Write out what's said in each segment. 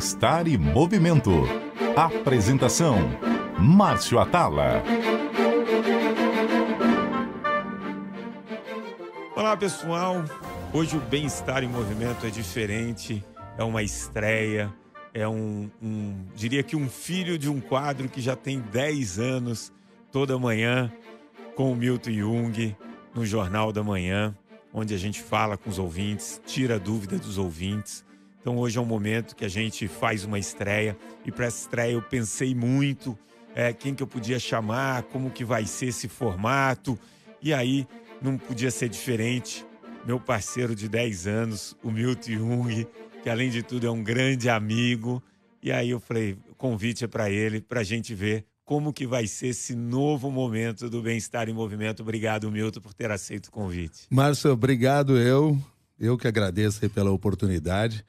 Bem-Estar e Movimento. Apresentação: Márcio Atala. Olá, pessoal. Hoje o Bem-Estar e Movimento é diferente, é uma estreia, é um, um, diria que um filho de um quadro que já tem 10 anos, toda manhã, com o Milton Jung, no Jornal da Manhã, onde a gente fala com os ouvintes, tira a dúvida dos ouvintes então hoje é um momento que a gente faz uma estreia e para essa estreia eu pensei muito é, quem que eu podia chamar, como que vai ser esse formato e aí não podia ser diferente. Meu parceiro de 10 anos, o Milton Jung, que além de tudo é um grande amigo. E aí eu falei, o convite é para ele, para a gente ver como que vai ser esse novo momento do Bem-Estar em Movimento. Obrigado, Milton, por ter aceito o convite. Márcio, obrigado eu. Eu que agradeço pela oportunidade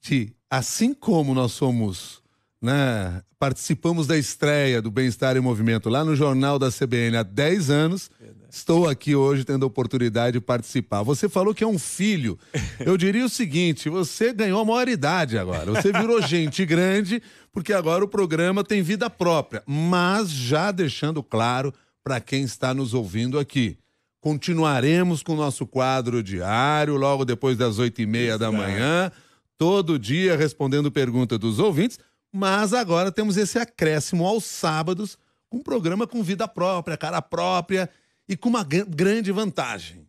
de, assim como nós somos, né, participamos da estreia do Bem-Estar em Movimento lá no Jornal da CBN há 10 anos, estou aqui hoje tendo a oportunidade de participar. Você falou que é um filho. Eu diria o seguinte: você ganhou a maioridade agora. Você virou gente grande, porque agora o programa tem vida própria. Mas já deixando claro para quem está nos ouvindo aqui. Continuaremos com o nosso quadro diário logo depois das oito e meia da manhã todo dia respondendo pergunta dos ouvintes, mas agora temos esse acréscimo aos sábados, um programa com vida própria, cara própria e com uma grande vantagem.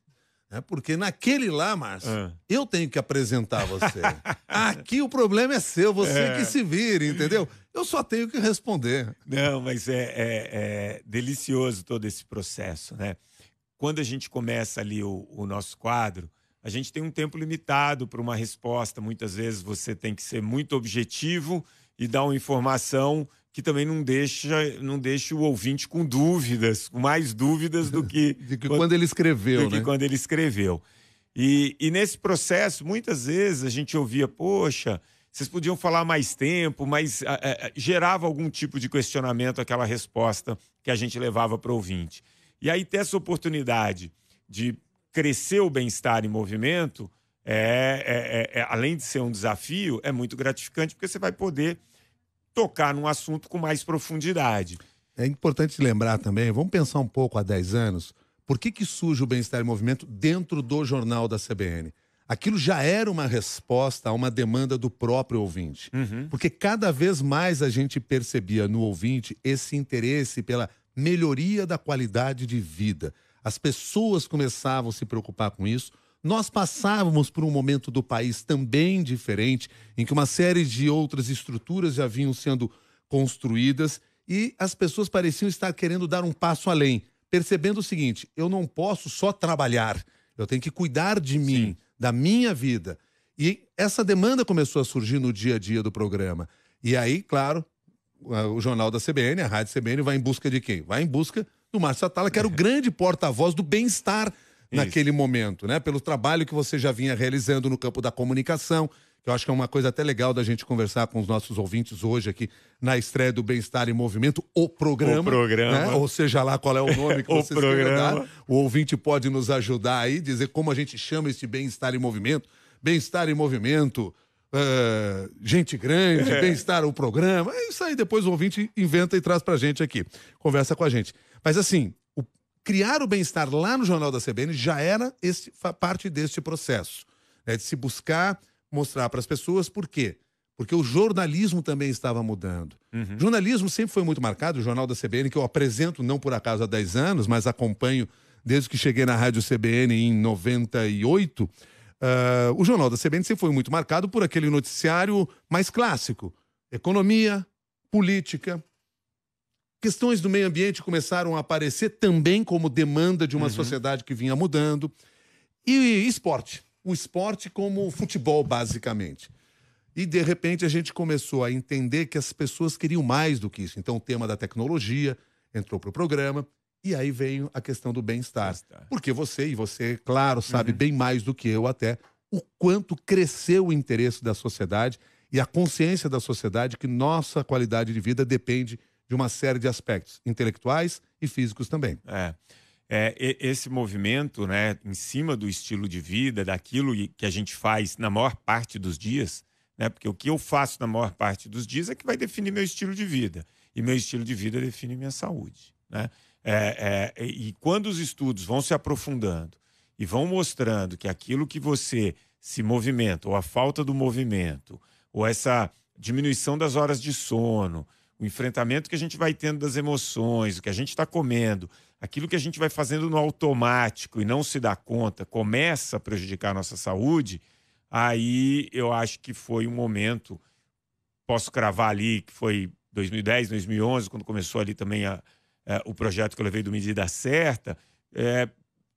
Né? Porque naquele lá, Márcio, é. eu tenho que apresentar você. Aqui o problema é seu, você é. que se vire, entendeu? Eu só tenho que responder. Não, mas é, é, é delicioso todo esse processo, né? Quando a gente começa ali o, o nosso quadro, a gente tem um tempo limitado para uma resposta. Muitas vezes você tem que ser muito objetivo e dar uma informação que também não deixa, não deixa o ouvinte com dúvidas, com mais dúvidas do que, do que quando, quando, ele escreveu. Do né? que quando ele escreveu. E, e nesse processo, muitas vezes a gente ouvia, poxa, vocês podiam falar mais tempo, mas é, gerava algum tipo de questionamento aquela resposta que a gente levava para o ouvinte. E aí ter essa oportunidade de crescer o bem-estar em movimento, é, é, é, é, além de ser um desafio, é muito gratificante, porque você vai poder tocar num assunto com mais profundidade. É importante lembrar também, vamos pensar um pouco há 10 anos, por que, que surge o Bem-Estar em Movimento dentro do jornal da CBN? Aquilo já era uma resposta a uma demanda do próprio ouvinte. Uhum. Porque cada vez mais a gente percebia no ouvinte esse interesse pela melhoria da qualidade de vida as pessoas começavam a se preocupar com isso. Nós passávamos por um momento do país também diferente, em que uma série de outras estruturas já vinham sendo construídas e as pessoas pareciam estar querendo dar um passo além, percebendo o seguinte: eu não posso só trabalhar, eu tenho que cuidar de mim, Sim. da minha vida. E essa demanda começou a surgir no dia a dia do programa. E aí, claro, o jornal da CBN, a rádio CBN, vai em busca de quem? Vai em busca do Márcio Atala, que era o grande porta-voz do bem-estar naquele Isso. momento, né? Pelo trabalho que você já vinha realizando no campo da comunicação, que eu acho que é uma coisa até legal da gente conversar com os nossos ouvintes hoje aqui na estreia do Bem-Estar em Movimento, o programa. O programa. Né? Ou seja lá qual é o nome que vocês programa. Dar. O ouvinte pode nos ajudar aí, dizer como a gente chama esse Bem-Estar em Movimento. Bem-Estar em Movimento, Uh, gente grande, é. bem-estar, o programa. É isso aí, depois o ouvinte inventa e traz pra gente aqui. Conversa com a gente. Mas assim, o, criar o bem-estar lá no Jornal da CBN já era esse parte deste processo. Né, de se buscar mostrar para as pessoas por quê. Porque o jornalismo também estava mudando. Uhum. O jornalismo sempre foi muito marcado, o Jornal da CBN, que eu apresento não por acaso há 10 anos, mas acompanho desde que cheguei na Rádio CBN em 98 Uh, o Jornal da CBN sempre foi muito marcado por aquele noticiário mais clássico: economia, política. Questões do meio ambiente começaram a aparecer também como demanda de uma uhum. sociedade que vinha mudando. E esporte. O esporte como futebol, basicamente. E, de repente, a gente começou a entender que as pessoas queriam mais do que isso. Então, o tema da tecnologia entrou para o programa. E aí vem a questão do bem-estar. Porque você, e você, claro, sabe uhum. bem mais do que eu até, o quanto cresceu o interesse da sociedade e a consciência da sociedade que nossa qualidade de vida depende de uma série de aspectos, intelectuais e físicos também. É. é esse movimento, né, em cima do estilo de vida, daquilo que a gente faz na maior parte dos dias, né, porque o que eu faço na maior parte dos dias é que vai definir meu estilo de vida. E meu estilo de vida define minha saúde. Né? É, é, e quando os estudos vão se aprofundando e vão mostrando que aquilo que você se movimenta, ou a falta do movimento, ou essa diminuição das horas de sono, o enfrentamento que a gente vai tendo das emoções, o que a gente está comendo, aquilo que a gente vai fazendo no automático e não se dá conta, começa a prejudicar a nossa saúde, aí eu acho que foi um momento, posso cravar ali, que foi 2010, 2011, quando começou ali também a, é, o projeto que eu levei do Medida Certa, é,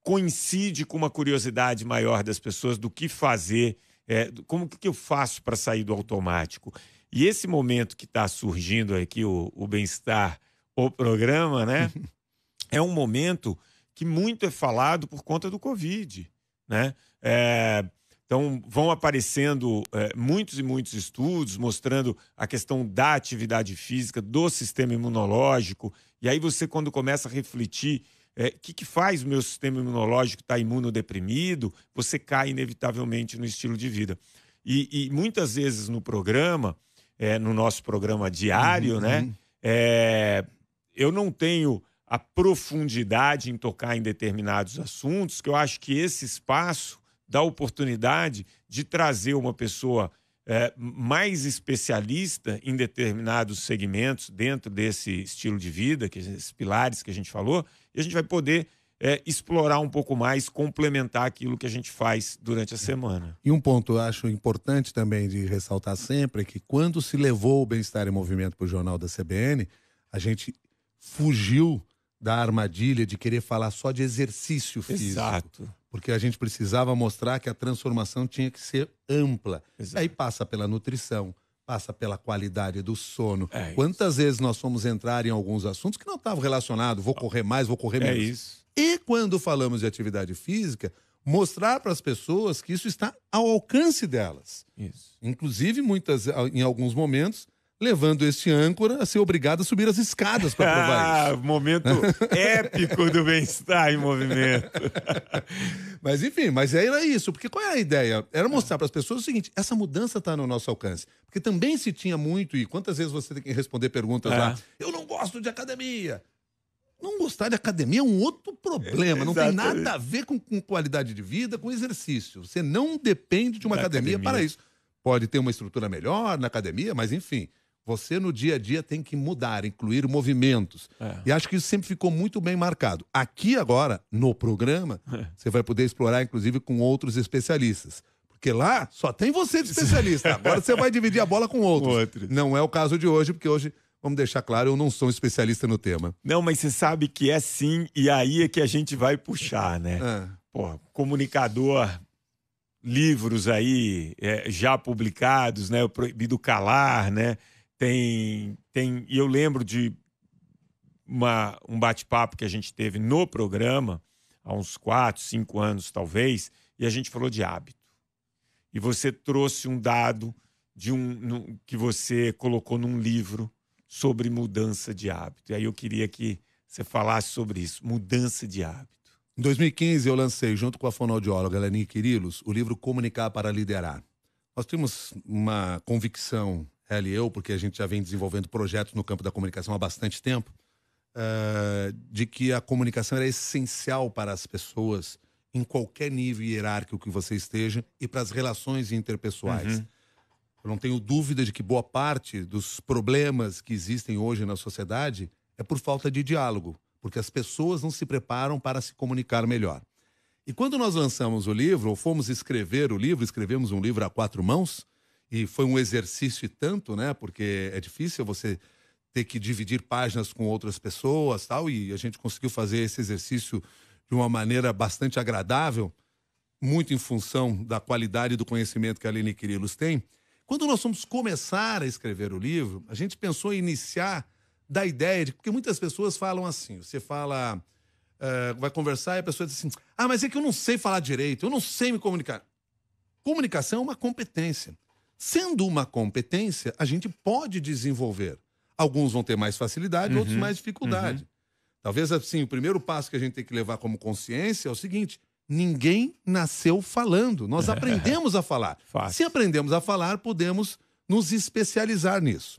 coincide com uma curiosidade maior das pessoas do que fazer, é, como que eu faço para sair do automático. E esse momento que está surgindo aqui, o, o bem-estar, o programa, né? é um momento que muito é falado por conta do Covid, né? É, então, vão aparecendo é, muitos e muitos estudos mostrando a questão da atividade física, do sistema imunológico. E aí, você, quando começa a refletir o eh, é, que, que faz o meu sistema imunológico estar tá imunodeprimido, você cai inevitavelmente no estilo de vida. E, e muitas vezes no programa, é, no nosso programa diário, uhum. né? É, eu não tenho a profundidade em tocar em determinados assuntos, que eu acho que esse espaço da oportunidade de trazer uma pessoa é, mais especialista em determinados segmentos dentro desse estilo de vida, que, esses pilares que a gente falou, e a gente vai poder é, explorar um pouco mais, complementar aquilo que a gente faz durante a semana. E um ponto eu acho importante também de ressaltar sempre é que quando se levou o Bem-Estar em Movimento para o jornal da CBN, a gente fugiu da armadilha de querer falar só de exercício físico. Exato porque a gente precisava mostrar que a transformação tinha que ser ampla. Exato. Aí passa pela nutrição, passa pela qualidade do sono. É Quantas isso. vezes nós fomos entrar em alguns assuntos que não estavam relacionados, vou correr mais, vou correr é menos. É isso. E quando falamos de atividade física, mostrar para as pessoas que isso está ao alcance delas. Isso. Inclusive, muitas, em alguns momentos, levando este âncora a ser obrigado a subir as escadas para provar ah, isso. momento épico do bem-estar em movimento. mas enfim, mas era isso, porque qual é a ideia? Era mostrar para as pessoas o seguinte, essa mudança está no nosso alcance, porque também se tinha muito e quantas vezes você tem que responder perguntas é. lá, eu não gosto de academia. Não gostar de academia é um outro problema. É, não tem nada a ver com, com, qualidade de vida, com exercício. Você não depende de uma academia, academia para isso. Pode ter uma estrutura melhor na academia, mas enfim você no dia a dia tem que mudar, incluir movimentos. É. E acho que isso sempre ficou muito bem marcado. Aqui agora, no programa, é. você vai poder explorar, inclusive, com outros especialistas. Porque lá só tem você de especialista. Agora você vai dividir a bola com outros. outros. Não é o caso de hoje, porque hoje vamos deixar claro, eu não sou um especialista no tema. Não, mas você sabe que é sim, e aí é que a gente vai puxar, né? É. Porra, comunicador, livros aí é, já publicados, né? O Proibido Calar, né? Tem, tem, e eu lembro de uma, um bate-papo que a gente teve no programa, há uns quatro, cinco anos talvez, e a gente falou de hábito. E você trouxe um dado de um no, que você colocou num livro sobre mudança de hábito. E aí eu queria que você falasse sobre isso, mudança de hábito. Em 2015, eu lancei, junto com a fonoaudióloga Lenin Quirilos, o livro Comunicar para Liderar. Nós temos uma convicção ela e eu, porque a gente já vem desenvolvendo projetos no campo da comunicação há bastante tempo, uh, de que a comunicação era essencial para as pessoas em qualquer nível hierárquico que você esteja e para as relações interpessoais. Uhum. Eu não tenho dúvida de que boa parte dos problemas que existem hoje na sociedade é por falta de diálogo, porque as pessoas não se preparam para se comunicar melhor. E quando nós lançamos o livro, ou fomos escrever o livro, escrevemos um livro a quatro mãos, e foi um exercício e tanto, né? Porque é difícil você ter que dividir páginas com outras pessoas, tal, e a gente conseguiu fazer esse exercício de uma maneira bastante agradável, muito em função da qualidade do conhecimento que a Aline Quirilos tem. Quando nós fomos começar a escrever o livro, a gente pensou em iniciar da ideia de. Porque muitas pessoas falam assim: você fala, uh, vai conversar e a pessoa diz assim: ah, mas é que eu não sei falar direito, eu não sei me comunicar. Comunicação é uma competência. Sendo uma competência, a gente pode desenvolver. Alguns vão ter mais facilidade, uhum, outros mais dificuldade. Uhum. Talvez assim, o primeiro passo que a gente tem que levar como consciência é o seguinte: ninguém nasceu falando. Nós aprendemos a falar. Se aprendemos a falar, podemos nos especializar nisso.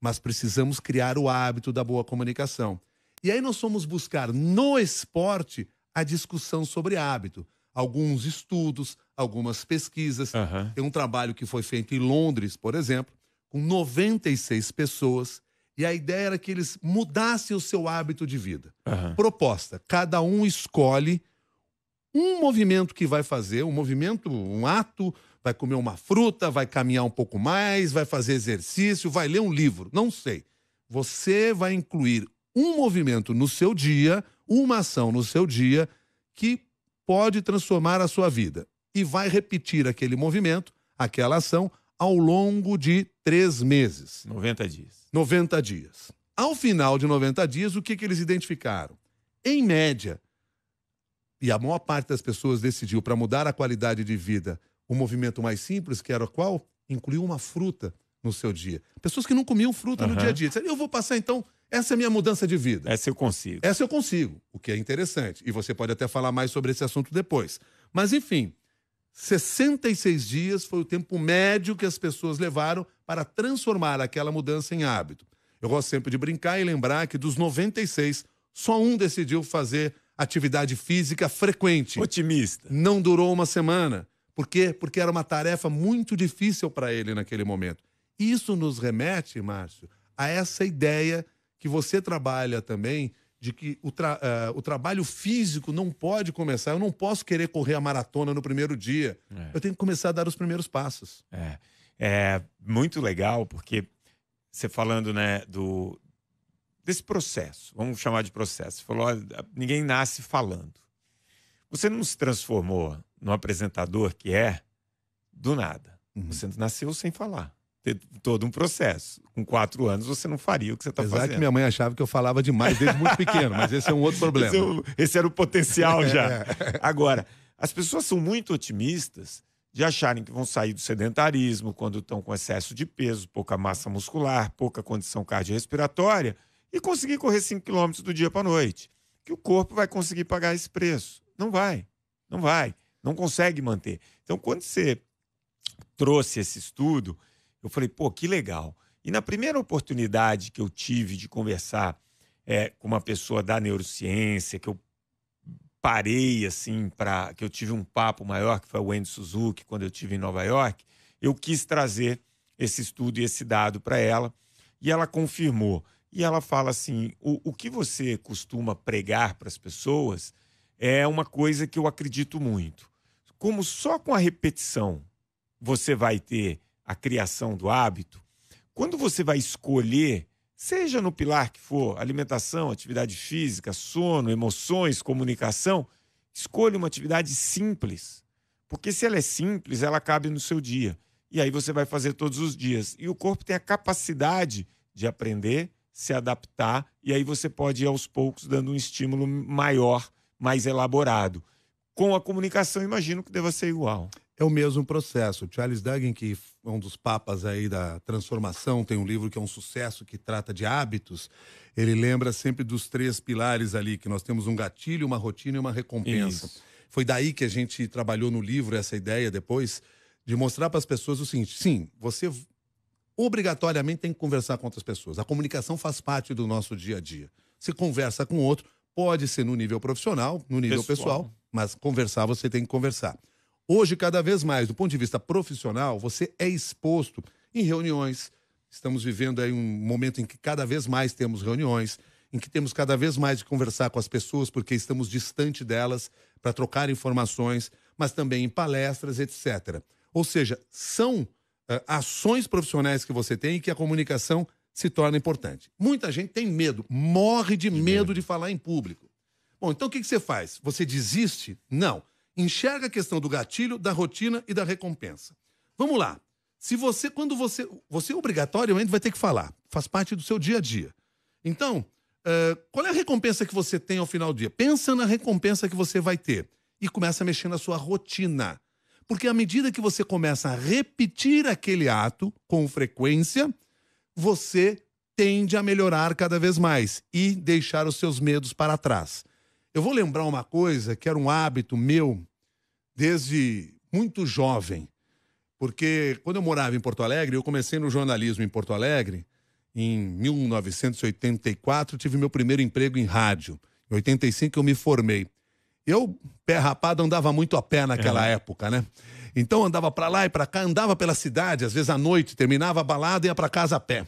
Mas precisamos criar o hábito da boa comunicação. E aí nós fomos buscar no esporte a discussão sobre hábito. Alguns estudos, algumas pesquisas. Uhum. Tem um trabalho que foi feito em Londres, por exemplo, com 96 pessoas. E a ideia era que eles mudassem o seu hábito de vida. Uhum. Proposta: cada um escolhe um movimento que vai fazer, um movimento, um ato, vai comer uma fruta, vai caminhar um pouco mais, vai fazer exercício, vai ler um livro, não sei. Você vai incluir um movimento no seu dia, uma ação no seu dia que pode transformar a sua vida e vai repetir aquele movimento, aquela ação, ao longo de três meses. 90 dias. 90 dias. Ao final de 90 dias, o que, que eles identificaram? Em média, e a maior parte das pessoas decidiu para mudar a qualidade de vida, o movimento mais simples, que era qual? Incluir uma fruta no seu dia. Pessoas que não comiam fruta uhum. no dia a dia. Disseram, eu vou passar então, essa é a minha mudança de vida. Essa eu consigo. Essa eu consigo, o que é interessante. E você pode até falar mais sobre esse assunto depois. Mas enfim, 66 dias foi o tempo médio que as pessoas levaram para transformar aquela mudança em hábito. Eu gosto sempre de brincar e lembrar que dos 96, só um decidiu fazer atividade física frequente. Otimista. Não durou uma semana. Por quê? Porque era uma tarefa muito difícil para ele naquele momento. Isso nos remete, Márcio, a essa ideia que você trabalha também de que o, tra uh, o trabalho físico não pode começar. Eu não posso querer correr a maratona no primeiro dia. É. Eu tenho que começar a dar os primeiros passos. É, é muito legal, porque você falando né, do, desse processo, vamos chamar de processo. Você falou, ninguém nasce falando. Você não se transformou no apresentador que é do nada. Uhum. Você nasceu sem falar ter todo um processo. Com quatro anos você não faria o que você está fazendo. que minha mãe achava que eu falava demais desde muito pequeno, mas esse é um outro problema. Esse, é o, esse era o potencial é. já. Agora, as pessoas são muito otimistas de acharem que vão sair do sedentarismo quando estão com excesso de peso, pouca massa muscular, pouca condição cardiorrespiratória e conseguir correr 5 quilômetros do dia para a noite. Que o corpo vai conseguir pagar esse preço. Não vai. Não vai. Não consegue manter. Então, quando você trouxe esse estudo, eu falei, pô, que legal. E na primeira oportunidade que eu tive de conversar é, com uma pessoa da neurociência, que eu parei assim para que eu tive um papo maior que foi o Wendy Suzuki quando eu tive em Nova York, eu quis trazer esse estudo e esse dado para ela e ela confirmou. E ela fala assim: o, o que você costuma pregar para as pessoas é uma coisa que eu acredito muito. Como só com a repetição você vai ter a criação do hábito, quando você vai escolher, seja no pilar que for, alimentação, atividade física, sono, emoções, comunicação, escolha uma atividade simples. Porque se ela é simples, ela cabe no seu dia. E aí você vai fazer todos os dias. E o corpo tem a capacidade de aprender, se adaptar, e aí você pode ir aos poucos dando um estímulo maior, mais elaborado. Com a comunicação, imagino que deva ser igual. É o mesmo processo. Charles Duggan, que um dos papas aí da transformação, tem um livro que é um sucesso que trata de hábitos. Ele lembra sempre dos três pilares ali, que nós temos um gatilho, uma rotina e uma recompensa. Isso. Foi daí que a gente trabalhou no livro essa ideia depois de mostrar para as pessoas o seguinte: sim, você obrigatoriamente tem que conversar com outras pessoas. A comunicação faz parte do nosso dia a dia. Se conversa com outro, pode ser no nível profissional, no nível pessoal, pessoal mas conversar você tem que conversar. Hoje, cada vez mais, do ponto de vista profissional, você é exposto em reuniões. Estamos vivendo aí um momento em que cada vez mais temos reuniões, em que temos cada vez mais de conversar com as pessoas, porque estamos distante delas para trocar informações, mas também em palestras, etc. Ou seja, são uh, ações profissionais que você tem e que a comunicação se torna importante. Muita gente tem medo, morre de, medo, de falar em público. Bom, então o que, que você faz? Você desiste? Não enxerga a questão do gatilho, da rotina e da recompensa. Vamos lá. Se você, quando você. Você é obrigatoriamente vai ter que falar. Faz parte do seu dia a dia. Então, uh, qual é a recompensa que você tem ao final do dia? Pensa na recompensa que você vai ter e começa a mexer na sua rotina. Porque à medida que você começa a repetir aquele ato com frequência, você tende a melhorar cada vez mais e deixar os seus medos para trás. Eu vou lembrar uma coisa que era um hábito meu desde muito jovem. Porque quando eu morava em Porto Alegre, eu comecei no jornalismo em Porto Alegre em 1984, tive meu primeiro emprego em rádio. Em 85 eu me formei. Eu, pé rapado, andava muito a pé naquela é. época, né? Então andava para lá e para cá, andava pela cidade, às vezes à noite, terminava a balada e ia para casa a pé.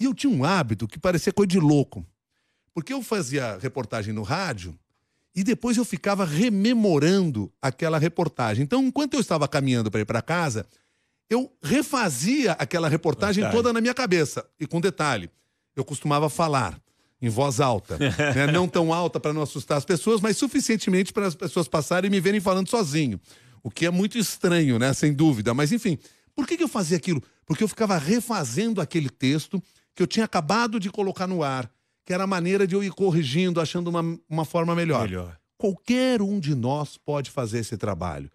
E eu tinha um hábito que parecia coisa de louco. Porque eu fazia reportagem no rádio e depois eu ficava rememorando aquela reportagem. Então, enquanto eu estava caminhando para ir para casa, eu refazia aquela reportagem detalhe. toda na minha cabeça. E com detalhe, eu costumava falar em voz alta. né? Não tão alta para não assustar as pessoas, mas suficientemente para as pessoas passarem e me verem falando sozinho. O que é muito estranho, né? Sem dúvida. Mas enfim, por que, que eu fazia aquilo? Porque eu ficava refazendo aquele texto que eu tinha acabado de colocar no ar que era a maneira de eu ir corrigindo, achando uma, uma forma melhor. melhor. Qualquer um de nós pode fazer esse trabalho.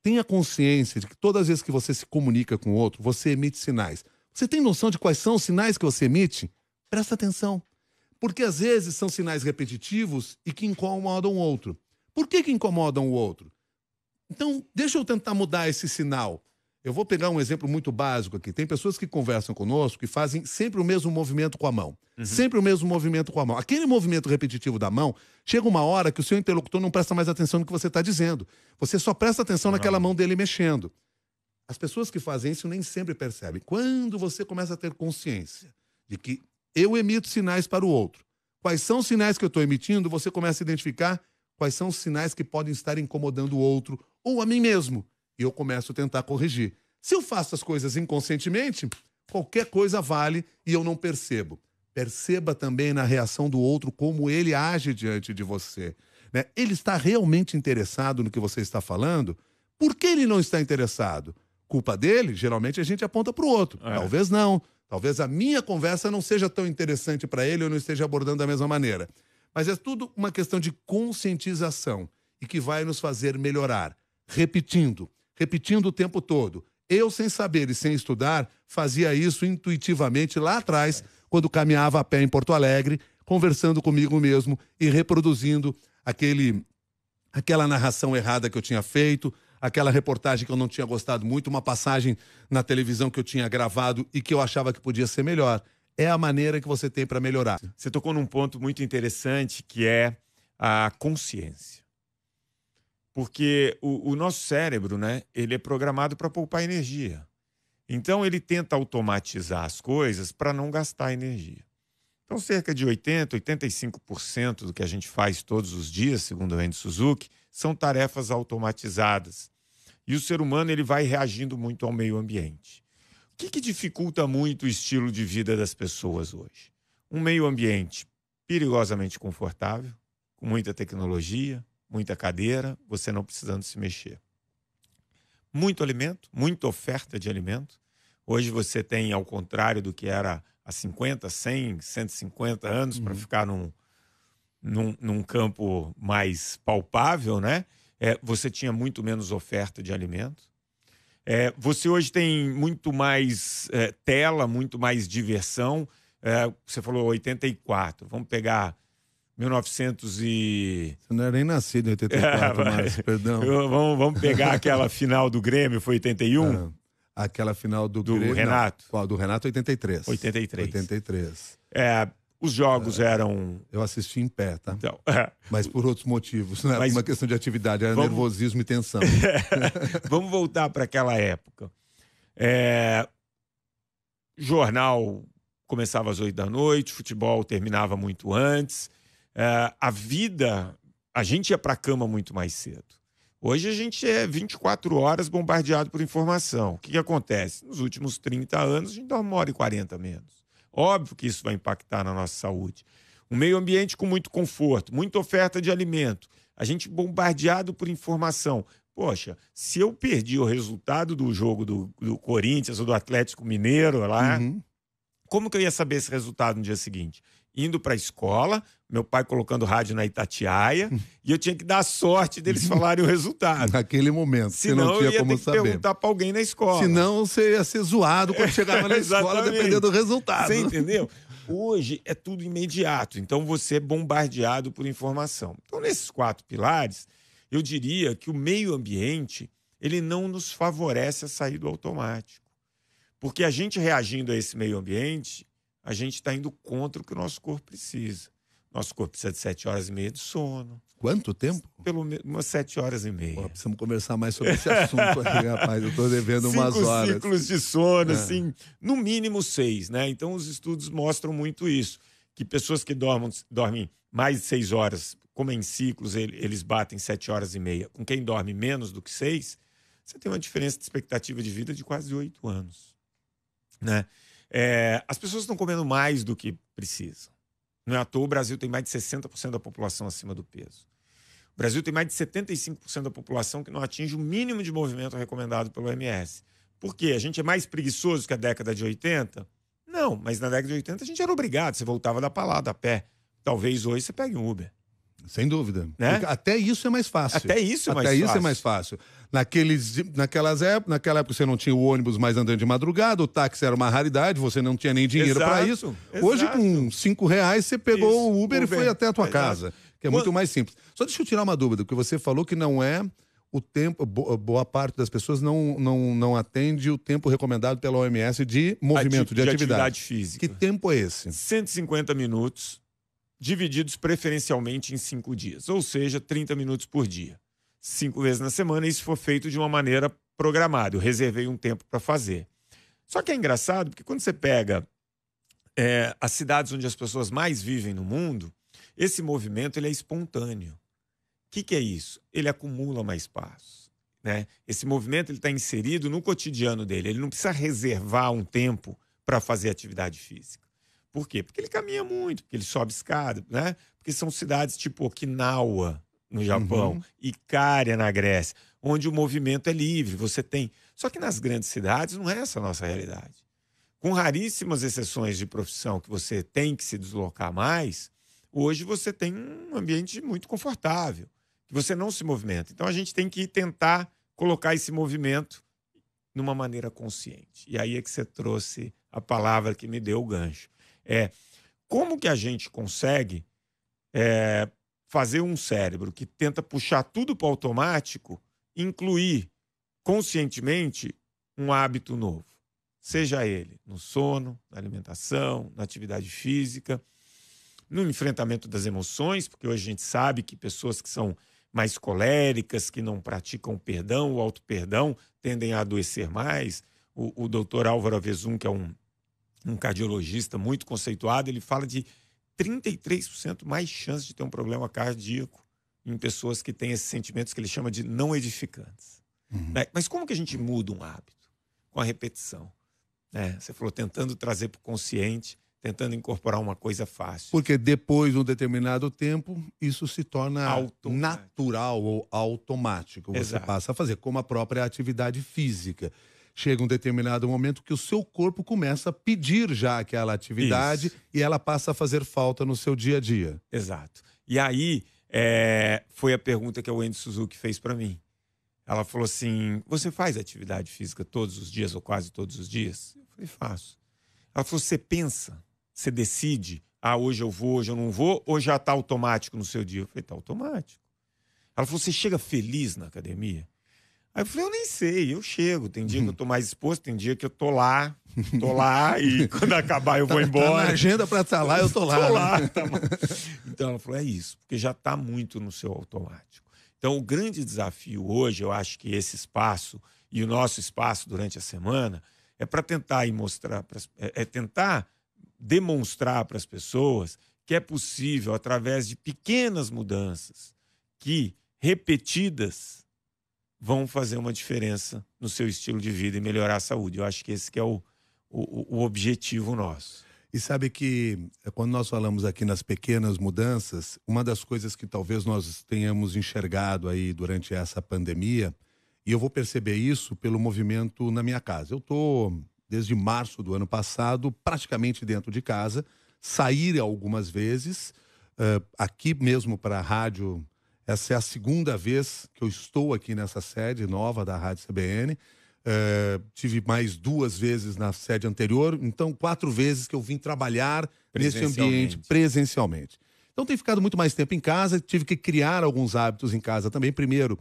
Tenha consciência de que todas as vezes que você se comunica com outro, você emite sinais. Você tem noção de quais são os sinais que você emite? Presta atenção. Porque às vezes são sinais repetitivos e que incomodam o outro. Por que, que incomodam o outro? Então, deixa eu tentar mudar esse sinal. Eu vou pegar um exemplo muito básico aqui. Tem pessoas que conversam conosco que fazem sempre o mesmo movimento com a mão. Uhum. Sempre o mesmo movimento com a mão. Aquele movimento repetitivo da mão, chega uma hora que o seu interlocutor não presta mais atenção no que você está dizendo. Você só presta atenção não. naquela mão dele mexendo. As pessoas que fazem isso nem sempre percebem. Quando você começa a ter consciência de que eu emito sinais para o outro, quais são os sinais que eu estou emitindo, você começa a identificar quais são os sinais que podem estar incomodando o outro ou a mim mesmo e eu começo a tentar corrigir. Se eu faço as coisas inconscientemente, qualquer coisa vale e eu não percebo. Perceba também na reação do outro como ele age diante de você. Né? Ele está realmente interessado no que você está falando? Por que ele não está interessado? Culpa dele? Geralmente a gente aponta para o outro. É. Talvez não. Talvez a minha conversa não seja tão interessante para ele ou não esteja abordando da mesma maneira. Mas é tudo uma questão de conscientização e que vai nos fazer melhorar. Repetindo, repetindo o tempo todo. Eu, sem saber e sem estudar, fazia isso intuitivamente lá atrás, quando caminhava a pé em Porto Alegre, conversando comigo mesmo e reproduzindo aquele, aquela narração errada que eu tinha feito, aquela reportagem que eu não tinha gostado muito, uma passagem na televisão que eu tinha gravado e que eu achava que podia ser melhor. É a maneira que você tem para melhorar. Você tocou num ponto muito interessante que é a consciência. Porque o, o nosso cérebro, né, ele é programado para poupar energia. Então ele tenta automatizar as coisas para não gastar energia. Então, cerca de 80%, 85% do que a gente faz todos os dias, segundo o Andy Suzuki, são tarefas automatizadas. E o ser humano ele vai reagindo muito ao meio ambiente. O que, que dificulta muito o estilo de vida das pessoas hoje? Um meio ambiente perigosamente confortável, com muita tecnologia, muita cadeira, você não precisando se mexer. Muito alimento, muita oferta de alimento. Hoje você tem, ao contrário do que era há 50, 100, 150 anos, uhum. para ficar num, num, num, campo mais palpável, né? É, você tinha muito menos oferta de alimento. É, você hoje tem muito mais é, tela, muito mais diversão. É, você falou 84. Vamos pegar 1900 e... Você não era nem nascido em 84, é, mas... perdão. Eu, vamos, vamos pegar aquela final do Grêmio, foi 81? É, aquela final do, do Grêmio... Renato. Não, qual, do Renato, 83. 83. 83. É, os jogos é, eram... Eu assisti em pé, tá? Então, é. Mas por outros motivos, não né? era mas... uma questão de atividade, era vamos... nervosismo e tensão. É. vamos voltar para aquela época. É... Jornal começava às oito da noite, futebol terminava muito antes. É, a vida, a gente ia para a cama muito mais cedo. Hoje a gente é 24 horas bombardeado por informação. O que, que acontece? Nos últimos 30 anos, a gente dorme uma hora e 40 menos. Óbvio que isso vai impactar na nossa saúde. Um meio ambiente com muito conforto, muita oferta de alimento, a gente bombardeado por informação. Poxa, se eu perdi o resultado do jogo do, do Corinthians ou do Atlético Mineiro lá, uhum. como que eu ia saber esse resultado no dia seguinte? indo para a escola, meu pai colocando rádio na Itatiaia, e eu tinha que dar sorte deles falarem o resultado. Naquele momento, senão não tinha eu ia como ter que perguntar para alguém na escola. Senão você ia ser zoado quando é, chegava na escola, dependendo do resultado. Você entendeu? Hoje é tudo imediato, então você é bombardeado por informação. Então, nesses quatro pilares, eu diria que o meio ambiente ele não nos favorece a sair do automático. Porque a gente reagindo a esse meio ambiente, a gente está indo contra o que o nosso corpo precisa. Nosso corpo precisa de sete horas e meia de sono. Quanto tempo? Pelo menos sete horas e meia. Pô, precisamos conversar mais sobre esse assunto aqui, rapaz. Eu estou devendo Cinco umas horas. ciclos de sono, é. assim, no mínimo seis, né? Então, os estudos mostram muito isso. Que pessoas que dormem dormem mais de seis horas, como em ciclos, eles batem sete horas e meia. Com quem dorme menos do que seis, você tem uma diferença de expectativa de vida de quase oito anos, né? É, as pessoas estão comendo mais do que precisam. Não é à toa, o Brasil tem mais de 60% da população acima do peso. O Brasil tem mais de 75% da população que não atinge o mínimo de movimento recomendado pelo OMS. Por quê? A gente é mais preguiçoso que a década de 80? Não, mas na década de 80 a gente era obrigado, você voltava da palada a pé. Talvez hoje você pegue um Uber. Sem dúvida. Né? Até isso é mais fácil. Até isso é mais Até fácil. isso é mais fácil. Naqueles, naquelas época, naquela época você não tinha o ônibus mais andando de madrugada, o táxi era uma raridade, você não tinha nem dinheiro para isso. Exato. Hoje, com cinco reais, você pegou isso. o Uber, Uber, e foi até a tua é. casa, que é muito mais simples. Só deixa eu tirar uma dúvida, porque você falou que não é o tempo, boa parte das pessoas não, não, não atende o tempo recomendado pela OMS de movimento, de, de, de atividade. atividade física. Que tempo é esse? 150 minutos divididos preferencialmente em cinco dias, ou seja, 30 minutos por dia. Cinco vezes na semana, isso foi feito de uma maneira programada. Eu reservei um tempo para fazer. Só que é engraçado porque quando você pega é, as cidades onde as pessoas mais vivem no mundo, esse movimento ele é espontâneo. O que, que é isso? Ele acumula mais passos. Né? Esse movimento está inserido no cotidiano dele. Ele não precisa reservar um tempo para fazer atividade física. Por quê? Porque ele caminha muito, porque ele sobe escada, né? Porque são cidades tipo Okinawa, no Japão, uhum. Icária, na Grécia, onde o movimento é livre, você tem. Só que nas grandes cidades não é essa a nossa realidade. Com raríssimas exceções de profissão que você tem que se deslocar mais, hoje você tem um ambiente muito confortável, que você não se movimenta. Então a gente tem que tentar colocar esse movimento numa maneira consciente. E aí é que você trouxe a palavra que me deu o gancho é como que a gente consegue é, fazer um cérebro que tenta puxar tudo para automático, incluir conscientemente um hábito novo, seja ele no sono, na alimentação, na atividade física, no enfrentamento das emoções, porque hoje a gente sabe que pessoas que são mais coléricas, que não praticam perdão, o auto-perdão, tendem a adoecer mais. O, o doutor Álvaro Avezum, que é um um cardiologista muito conceituado, ele fala de 33% mais chance de ter um problema cardíaco em pessoas que têm esses sentimentos que ele chama de não edificantes. Uhum. Né? Mas como que a gente muda um hábito? Com a repetição. Né? Você falou tentando trazer para o consciente, tentando incorporar uma coisa fácil. Porque depois de um determinado tempo, isso se torna automático. natural ou automático. Você Exato. passa a fazer, como a própria atividade física chega um determinado momento que o seu corpo começa a pedir já aquela atividade Isso. e ela passa a fazer falta no seu dia a dia. Exato. E aí é, foi a pergunta que a Wendy Suzuki fez para mim. Ela falou assim: Você faz atividade física todos os dias ou quase todos os dias? Eu falei: Faço. Ela falou: Você pensa, você decide, ah, hoje eu vou, hoje eu não vou, ou já está automático no seu dia? Eu falei: está automático. Ela falou: Você chega feliz na academia? Aí eu falei, eu nem sei, eu chego. Tem dia que eu uhum. tô mais exposto, tem dia que eu tô lá, tô lá, e quando acabar eu vou tá, tá embora. Tá na agenda pra estar tá lá, eu tô lá. tô né? lá né? então ela falou, é isso, porque já tá muito no seu automático. Então o grande desafio hoje, eu acho que esse espaço e o nosso espaço durante a semana é para tentar e mostrar, pra, é, é tentar demonstrar para as pessoas que é possível, através de pequenas mudanças, que repetidas, vão fazer uma diferença no seu estilo de vida e melhorar a saúde. Eu acho que esse que é o, o, o objetivo nosso. E sabe que eh, quando nós falamos aqui nas pequenas mudanças, uma das coisas que talvez nós tenhamos enxergado aí durante essa pandemia, e eu vou perceber isso pelo movimento na minha casa. Eu tô desde março do ano passado praticamente dentro de casa, sair algumas vezes uh, aqui mesmo para a rádio essa é a segunda vez que eu estou aqui nessa sede nova da Rádio CBN. É, tive mais duas vezes na sede anterior, então quatro vezes que eu vim trabalhar nesse ambiente presencialmente. Então tem ficado muito mais tempo em casa, tive que criar alguns hábitos em casa também. Primeiro,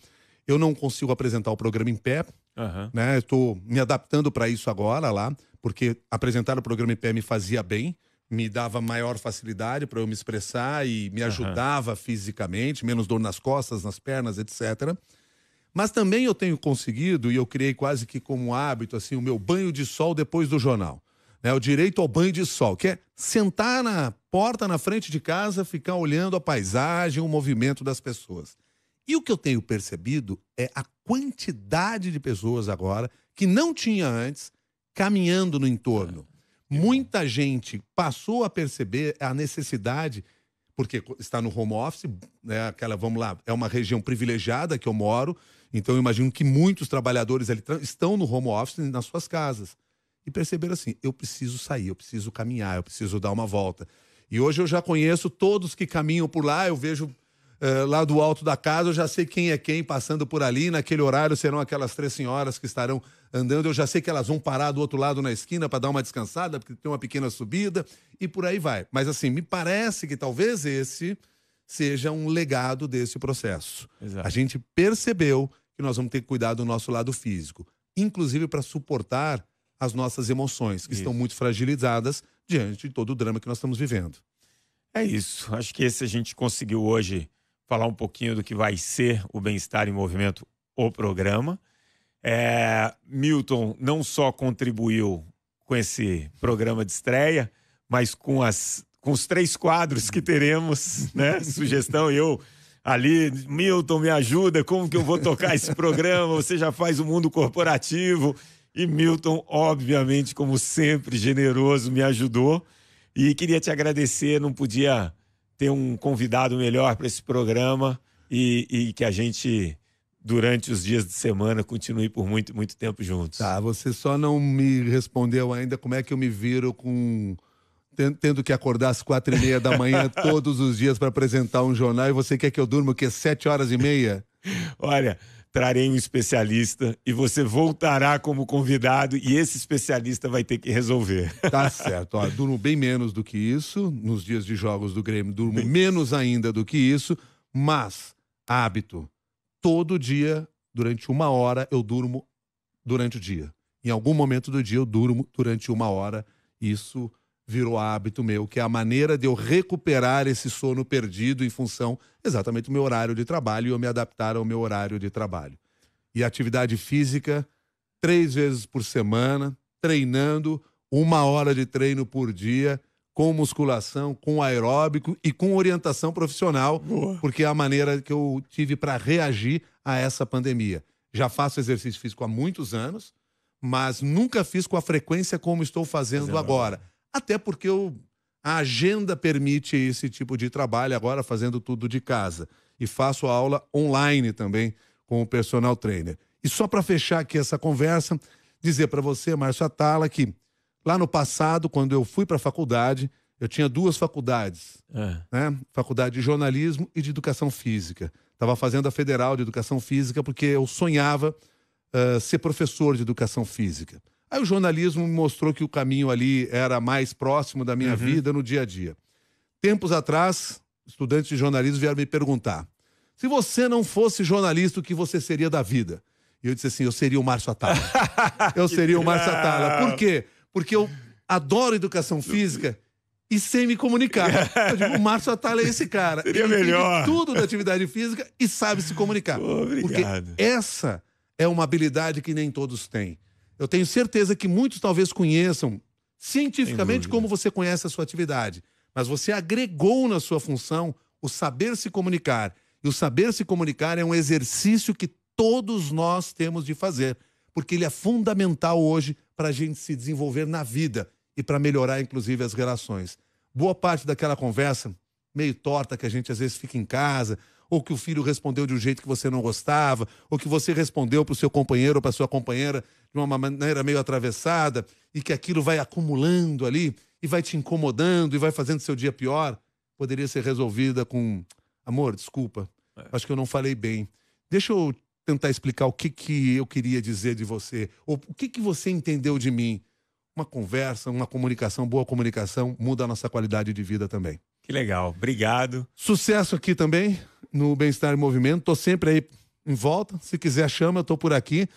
eu não consigo apresentar o programa em pé, uhum. né? Estou me adaptando para isso agora lá, porque apresentar o programa em pé me fazia bem me dava maior facilidade para eu me expressar e me ajudava uhum. fisicamente, menos dor nas costas, nas pernas, etc. Mas também eu tenho conseguido, e eu criei quase que como hábito, assim, o meu banho de sol depois do jornal. Né? O direito ao banho de sol, que é sentar na porta, na frente de casa, ficar olhando a paisagem, o movimento das pessoas. E o que eu tenho percebido é a quantidade de pessoas agora que não tinha antes caminhando no entorno. Muita gente passou a perceber a necessidade, porque está no home office, né, aquela, vamos lá, é uma região privilegiada que eu moro, então eu imagino que muitos trabalhadores ali estão no home office nas suas casas. E perceberam assim: eu preciso sair, eu preciso caminhar, eu preciso dar uma volta. E hoje eu já conheço todos que caminham por lá, eu vejo ah, lá do alto da casa, eu já sei quem é quem passando por ali. Naquele horário serão aquelas três senhoras que estarão andando. Eu já sei que elas vão parar do outro lado na esquina para dar uma descansada, porque tem uma pequena subida e por aí vai. Mas assim, me parece que talvez esse seja um legado desse processo. Exato. A gente percebeu que nós vamos ter que cuidar do nosso lado físico, inclusive para suportar as nossas emoções, que isso. estão muito fragilizadas diante de todo o drama que nós estamos vivendo. É isso. Acho que esse a gente conseguiu hoje falar um pouquinho do que vai ser o Bem-Estar em Movimento, o programa. É, Milton não só contribuiu com esse programa de estreia, mas com, as, com os três quadros que teremos, né? Sugestão, eu ali, Milton, me ajuda, como que eu vou tocar esse programa? Você já faz o mundo corporativo. E Milton, obviamente, como sempre, generoso, me ajudou. E queria te agradecer, não podia ter um convidado melhor para esse programa e, e que a gente durante os dias de semana, continue por muito, muito tempo juntos. Tá, você só não me respondeu ainda como é que eu me viro com. Tendo que acordar às quatro e meia da manhã todos os dias para apresentar um jornal e você quer que eu durma o quê? Sete horas e meia? Olha, trarei um especialista e você voltará como convidado e esse especialista vai ter que resolver. Tá certo. Ó, durmo bem menos do que isso. Nos dias de jogos do Grêmio, durmo bem... menos ainda do que isso. Mas, hábito. Todo dia, durante uma hora, eu durmo durante o dia. Em algum momento do dia, eu durmo durante uma hora. Isso virou hábito meu, que é a maneira de eu recuperar esse sono perdido em função exatamente do meu horário de trabalho e eu me adaptar ao meu horário de trabalho. E atividade física, três vezes por semana, treinando, uma hora de treino por dia, com musculação, com aeróbico e com orientação profissional, Boa. porque é a maneira que eu tive para reagir a essa pandemia. Já faço exercício físico há muitos anos, mas nunca fiz com a frequência como estou fazendo agora até porque o, a agenda permite esse tipo de trabalho agora fazendo tudo de casa. E faço aula online também com o personal trainer. E só para fechar aqui essa conversa, dizer para você, Márcio Atala, que lá no passado, quando eu fui para a faculdade, eu tinha duas faculdades, é. né? Faculdade de jornalismo e de educação física. Estava fazendo a Federal de Educação Física porque eu sonhava uh, ser professor de educação física. Aí o jornalismo me mostrou que o caminho ali era mais próximo da minha uhum. vida no dia a dia. Tempos atrás, estudantes de jornalismo vieram me perguntar: se você não fosse jornalista, o que você seria da vida? E eu disse assim: eu seria o Márcio Atala. eu seria o Márcio Atala. Por quê? Porque eu adoro educação física e sem me comunicar. Eu digo, o Márcio Atala é esse cara. Seria ele melhor. tudo da atividade física e sabe se comunicar. Obrigado. Porque essa é uma habilidade que nem todos têm. Eu tenho certeza que muitos talvez conheçam cientificamente como você conhece a sua atividade, mas você agregou na sua função o saber se comunicar. E o saber se comunicar é um exercício que todos nós temos de fazer, porque ele é fundamental hoje para a gente se desenvolver na vida e para melhorar, inclusive, as relações. Boa parte daquela conversa meio torta que a gente às vezes fica em casa, ou que o filho respondeu de um jeito que você não gostava, ou que você respondeu para o seu companheiro ou para sua companheira de uma maneira meio atravessada, e que aquilo vai acumulando ali e vai te incomodando e vai fazendo seu dia pior, poderia ser resolvida com amor, desculpa, é. acho que eu não falei bem. Deixa eu tentar explicar o que, que eu queria dizer de você, ou o que, que você entendeu de mim. Uma conversa, uma comunicação, boa comunicação muda a nossa qualidade de vida também. Que legal, obrigado. Sucesso aqui também no Bem-Estar e Movimento. Tô sempre aí em volta. Se quiser, chama, eu tô por aqui.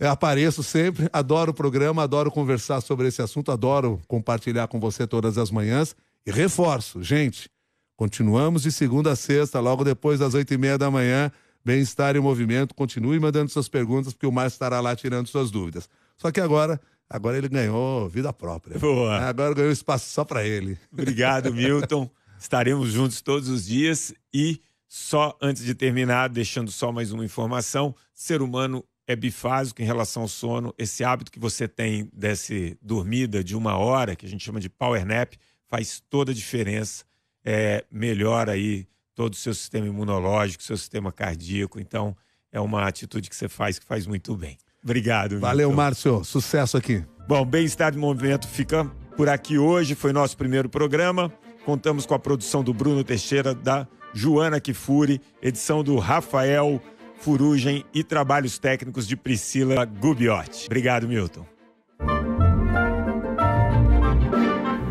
Eu é, apareço sempre, adoro o programa, adoro conversar sobre esse assunto, adoro compartilhar com você todas as manhãs. E reforço, gente, continuamos de segunda a sexta, logo depois das oito e meia da manhã, Bem-Estar e Movimento. Continue mandando suas perguntas, porque o Márcio estará lá tirando suas dúvidas. Só que agora Agora ele ganhou vida própria. Boa. Agora ganhou espaço só para ele. Obrigado, Milton. Estaremos juntos todos os dias e só antes de terminar, deixando só mais uma informação, ser humano é bifásico em relação ao sono. Esse hábito que você tem desse dormida de uma hora, que a gente chama de power nap, faz toda a diferença. É, melhora aí todo o seu sistema imunológico, seu sistema cardíaco. Então, é uma atitude que você faz que faz muito bem. Obrigado. Valeu, Victor. Márcio. Sucesso aqui. Bom, Bem-Estar de Movimento fica por aqui hoje. Foi nosso primeiro programa. Contamos com a produção do Bruno Teixeira, da Joana Kifuri, edição do Rafael Furugem e trabalhos técnicos de Priscila Gubiotti. Obrigado, Milton.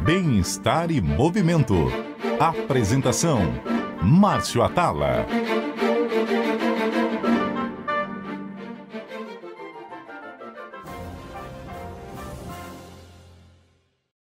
Bem-estar e movimento. Apresentação: Márcio Atala.